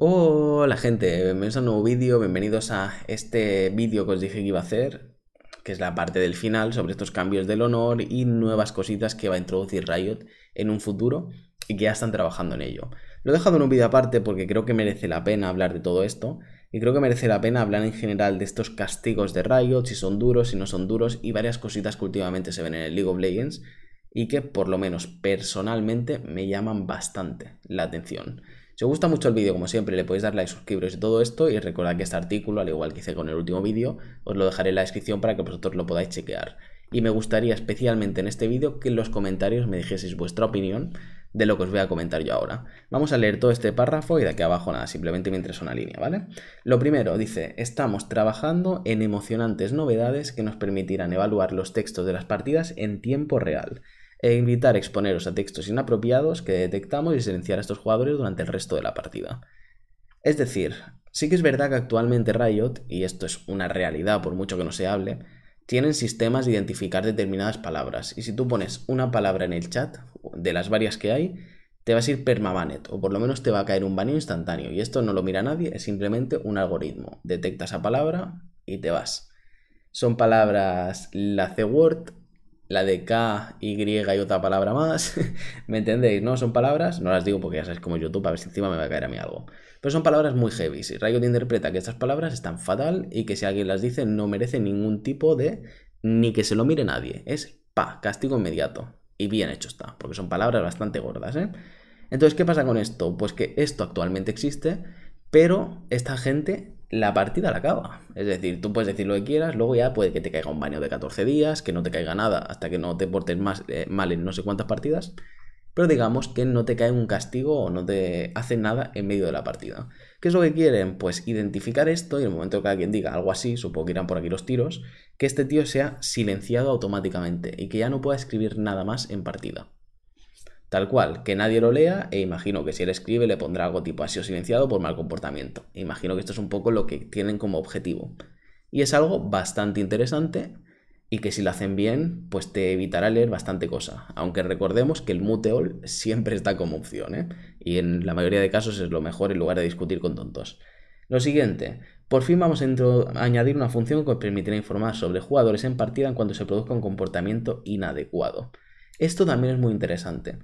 Hola gente, bienvenidos a un nuevo vídeo, bienvenidos a este vídeo que os dije que iba a hacer, que es la parte del final sobre estos cambios del honor y nuevas cositas que va a introducir Riot en un futuro y que ya están trabajando en ello. Lo he dejado en un vídeo aparte porque creo que merece la pena hablar de todo esto y creo que merece la pena hablar en general de estos castigos de Riot, si son duros, si no son duros y varias cositas que últimamente se ven en el League of Legends y que por lo menos personalmente me llaman bastante la atención. Si os gusta mucho el vídeo, como siempre, le podéis dar like, suscribiros y todo esto. Y recordad que este artículo, al igual que hice con el último vídeo, os lo dejaré en la descripción para que vosotros lo podáis chequear. Y me gustaría especialmente en este vídeo que en los comentarios me dijeseis vuestra opinión de lo que os voy a comentar yo ahora. Vamos a leer todo este párrafo y de aquí abajo nada, simplemente mientras una línea, ¿vale? Lo primero dice, estamos trabajando en emocionantes novedades que nos permitirán evaluar los textos de las partidas en tiempo real e invitar a exponeros a textos inapropiados que detectamos y silenciar a estos jugadores durante el resto de la partida. Es decir, sí que es verdad que actualmente Riot, y esto es una realidad por mucho que no se hable, tienen sistemas de identificar determinadas palabras, y si tú pones una palabra en el chat, de las varias que hay, te vas a ir permabanet, o por lo menos te va a caer un baneo instantáneo, y esto no lo mira nadie, es simplemente un algoritmo. Detecta esa palabra y te vas. Son palabras la C-word, la de K, Y y otra palabra más. ¿Me entendéis? No, son palabras, no las digo porque ya sabes como YouTube, a ver si encima me va a caer a mí algo. Pero son palabras muy heavy. Si Riot interpreta que estas palabras están fatal y que si alguien las dice no merece ningún tipo de. ni que se lo mire nadie. Es pa, castigo inmediato. Y bien hecho está, porque son palabras bastante gordas, ¿eh? Entonces, ¿qué pasa con esto? Pues que esto actualmente existe, pero esta gente la partida la acaba. Es decir, tú puedes decir lo que quieras, luego ya puede que te caiga un baño de 14 días, que no te caiga nada hasta que no te portes más, eh, mal en no sé cuántas partidas, pero digamos que no te cae un castigo o no te hace nada en medio de la partida. ¿Qué es lo que quieren? Pues identificar esto y en el momento que alguien diga algo así, supongo que irán por aquí los tiros, que este tío sea silenciado automáticamente y que ya no pueda escribir nada más en partida. Tal cual, que nadie lo lea e imagino que si él escribe le pondrá algo tipo ha sido silenciado por mal comportamiento. Imagino que esto es un poco lo que tienen como objetivo. Y es algo bastante interesante y que si lo hacen bien, pues te evitará leer bastante cosa. Aunque recordemos que el all siempre está como opción, ¿eh? Y en la mayoría de casos es lo mejor en lugar de discutir con tontos. Lo siguiente, por fin vamos a, añadir una función que permitirá informar sobre jugadores en partida en cuanto se produzca un comportamiento inadecuado. Esto también es muy interesante.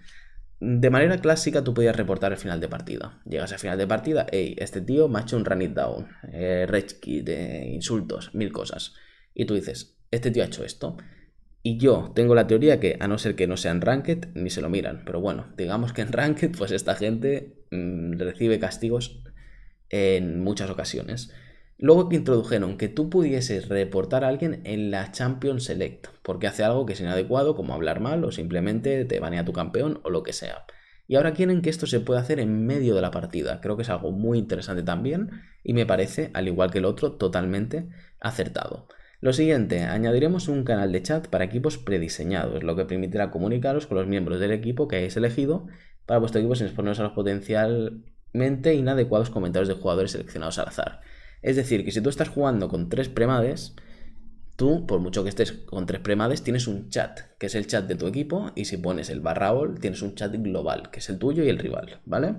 De manera clásica tú podías reportar el final de partida. Llegas al final de partida, hey, este tío me ha hecho un run it down, eh, de insultos, mil cosas. Y tú dices, este tío ha hecho esto. Y yo tengo la teoría que, a no ser que no sean ranked, ni se lo miran. Pero bueno, digamos que en ranked, pues esta gente mm, recibe castigos en muchas ocasiones. Luego que introdujeron que tú pudieses reportar a alguien en la Champions Select, porque hace algo que es inadecuado, como hablar mal o simplemente te banea tu campeón o lo que sea. Y ahora quieren que esto se pueda hacer en medio de la partida. Creo que es algo muy interesante también y me parece, al igual que el otro, totalmente acertado. Lo siguiente, añadiremos un canal de chat para equipos prediseñados, lo que permitirá comunicaros con los miembros del equipo que hayáis elegido para vuestro equipo sin exponeros a los potencialmente inadecuados comentarios de jugadores seleccionados al azar. Es decir, que si tú estás jugando con tres premades, tú, por mucho que estés con tres premades, tienes un chat, que es el chat de tu equipo, y si pones el barraol, tienes un chat global, que es el tuyo y el rival, ¿vale?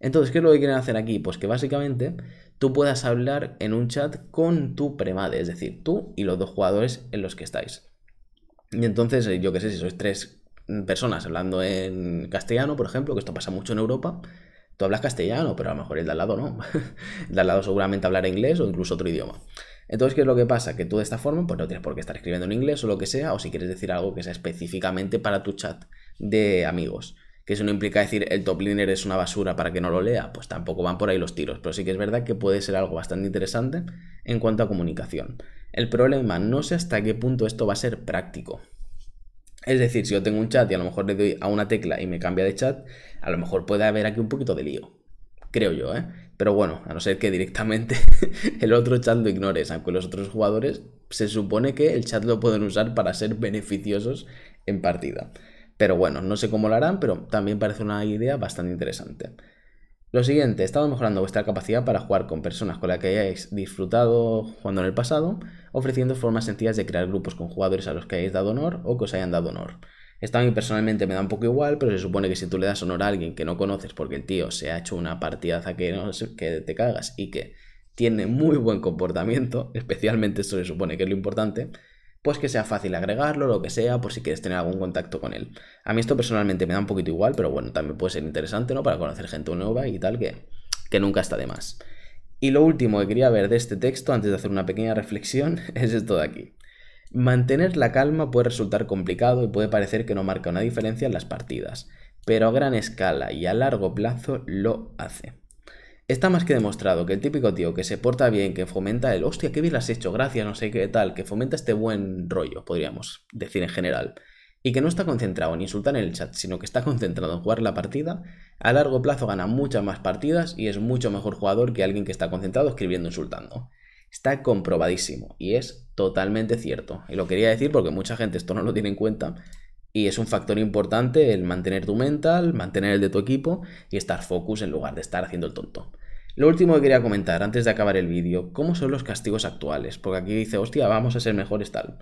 Entonces, ¿qué es lo que quieren hacer aquí? Pues que básicamente tú puedas hablar en un chat con tu premade, es decir, tú y los dos jugadores en los que estáis. Y entonces, eh, yo qué sé, si sois tres personas hablando en castellano, por ejemplo, que esto pasa mucho en Europa, Tú hablas castellano, pero a lo mejor el de al lado no. el de al lado seguramente hablará inglés o incluso otro idioma. Entonces, ¿qué es lo que pasa? Que tú de esta forma, pues no tienes por qué estar escribiendo en inglés o lo que sea, o si quieres decir algo que sea específicamente para tu chat de amigos. Que eso no implica decir el top liner es una basura para que no lo lea, pues tampoco van por ahí los tiros, pero sí que es verdad que puede ser algo bastante interesante en cuanto a comunicación. El problema, no sé hasta qué punto esto va a ser práctico, es decir, si yo tengo un chat y a lo mejor le doy a una tecla y me cambia de chat, a lo mejor puede haber aquí un poquito de lío. Creo yo, ¿eh? Pero bueno, a no ser que directamente el otro chat lo ignores, aunque los otros jugadores se supone que el chat lo pueden usar para ser beneficiosos en partida. Pero bueno, no sé cómo lo harán, pero también parece una idea bastante interesante. Lo siguiente, estamos mejorando vuestra capacidad para jugar con personas con las que hayáis disfrutado jugando en el pasado, ofreciendo formas sencillas de crear grupos con jugadores a los que hayáis dado honor o que os hayan dado honor. Esto a mí personalmente me da un poco igual, pero se supone que si tú le das honor a alguien que no conoces porque el tío se ha hecho una partidaza que, no, que te cagas y que tiene muy buen comportamiento, especialmente eso se supone que es lo importante, pues que sea fácil agregarlo, lo que sea, por si quieres tener algún contacto con él. A mí esto personalmente me da un poquito igual, pero bueno, también puede ser interesante, ¿no? Para conocer gente nueva y tal, que, que nunca está de más. Y lo último que quería ver de este texto, antes de hacer una pequeña reflexión, es esto de aquí. Mantener la calma puede resultar complicado y puede parecer que no marca una diferencia en las partidas, pero a gran escala y a largo plazo lo hace. Está más que demostrado que el típico tío que se porta bien, que fomenta el hostia, qué bien lo has hecho, gracias, no sé qué tal, que fomenta este buen rollo, podríamos decir en general, y que no está concentrado en insultar en el chat, sino que está concentrado en jugar la partida, a largo plazo gana muchas más partidas y es mucho mejor jugador que alguien que está concentrado escribiendo insultando. Está comprobadísimo y es totalmente cierto. Y lo quería decir porque mucha gente esto no lo tiene en cuenta y es un factor importante el mantener tu mental, mantener el de tu equipo y estar focus en lugar de estar haciendo el tonto. Lo último que quería comentar antes de acabar el vídeo, ¿cómo son los castigos actuales? Porque aquí dice, hostia, vamos a ser mejores tal.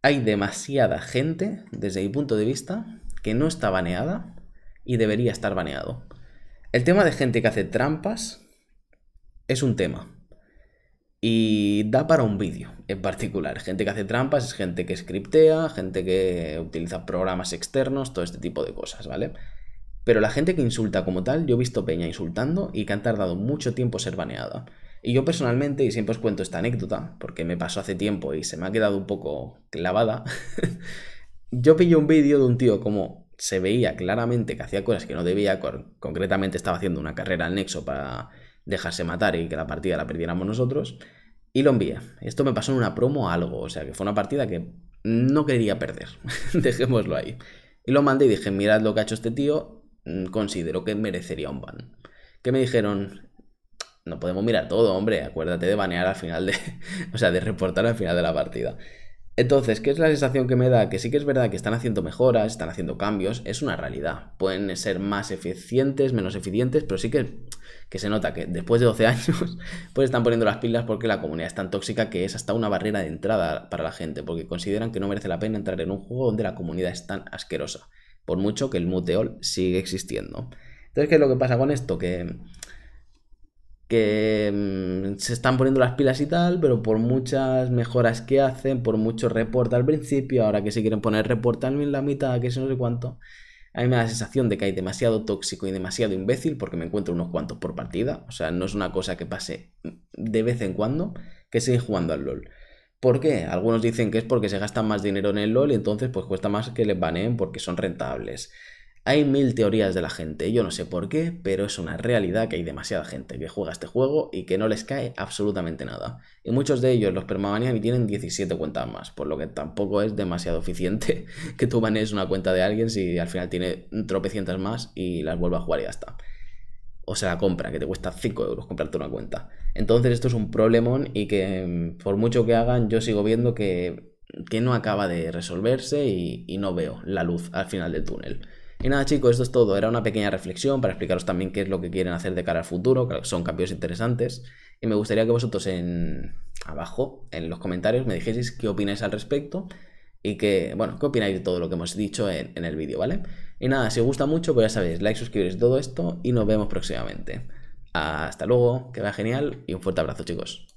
Hay demasiada gente, desde mi punto de vista, que no está baneada y debería estar baneado. El tema de gente que hace trampas es un tema. Y da para un vídeo en particular. Gente que hace trampas, es gente que scriptea, gente que utiliza programas externos, todo este tipo de cosas, ¿vale? Pero la gente que insulta como tal, yo he visto Peña insultando y que han tardado mucho tiempo ser baneada. Y yo personalmente, y siempre os cuento esta anécdota, porque me pasó hace tiempo y se me ha quedado un poco clavada, yo pillé un vídeo de un tío como se veía claramente que hacía cosas que no debía, concretamente estaba haciendo una carrera al Nexo para dejarse matar y que la partida la perdiéramos nosotros. Y lo envía Esto me pasó en una promo o algo, o sea que fue una partida que no quería perder. Dejémoslo ahí. Y lo mandé y dije, mirad lo que ha hecho este tío, mm, considero que merecería un ban. Que me dijeron, no podemos mirar todo, hombre, acuérdate de banear al final de, o sea, de reportar al final de la partida. Entonces, ¿qué es la sensación que me da? Que sí que es verdad que están haciendo mejoras, están haciendo cambios, es una realidad. Pueden ser más eficientes, menos eficientes, pero sí que, se nota que después de 12 años, pues están poniendo las pilas porque la comunidad es tan tóxica que es hasta una barrera de entrada para la gente, porque consideran que no merece la pena entrar en un juego donde la comunidad es tan asquerosa, por mucho que el muteol sigue existiendo. Entonces, ¿qué es lo que pasa con esto? Que que mm, se están poniendo las pilas y tal, pero por muchas mejoras que hacen, por mucho reporte al principio, ahora que se quieren poner reporte en la mitad, que se no sé cuánto, a una me da sensación de que hay demasiado tóxico y demasiado imbécil porque me encuentro unos cuantos por partida, o sea, no es una cosa que pase de vez en cuando que sigue jugando al LOL. ¿Por qué? Algunos dicen que es porque se gastan más dinero en el LOL y entonces pues cuesta más que les baneen porque son rentables. Hay mil teorías de la gente, yo no sé por qué, pero es una realidad que hay demasiada gente que juega este juego y que no les cae absolutamente nada. Y muchos de ellos los permanean y tienen 17 cuentas más, por lo que tampoco es demasiado eficiente que tú manes una cuenta de alguien si al final tiene tropecientas más y las vuelva a jugar y ya está. O se la compra, que te cuesta 5 euros comprarte una cuenta. Entonces esto es un problemón y que mm, por mucho que hagan yo sigo viendo que, no acaba de resolverse y no veo la luz al final del túnel. Y nada chicos, esto es todo. Era una pequeña reflexión para explicaros también qué es lo que quieren hacer de cara al futuro, que son cambios interesantes. Y me gustaría que vosotros en abajo, en los comentarios, me dijeseis qué opináis al respecto y que, bueno, qué opináis de todo lo que hemos dicho en, el vídeo, ¿vale? Y nada, si os gusta mucho, pues ya sabéis, like, suscribiros, todo esto y nos vemos próximamente. Hasta luego, que va genial y un fuerte abrazo chicos.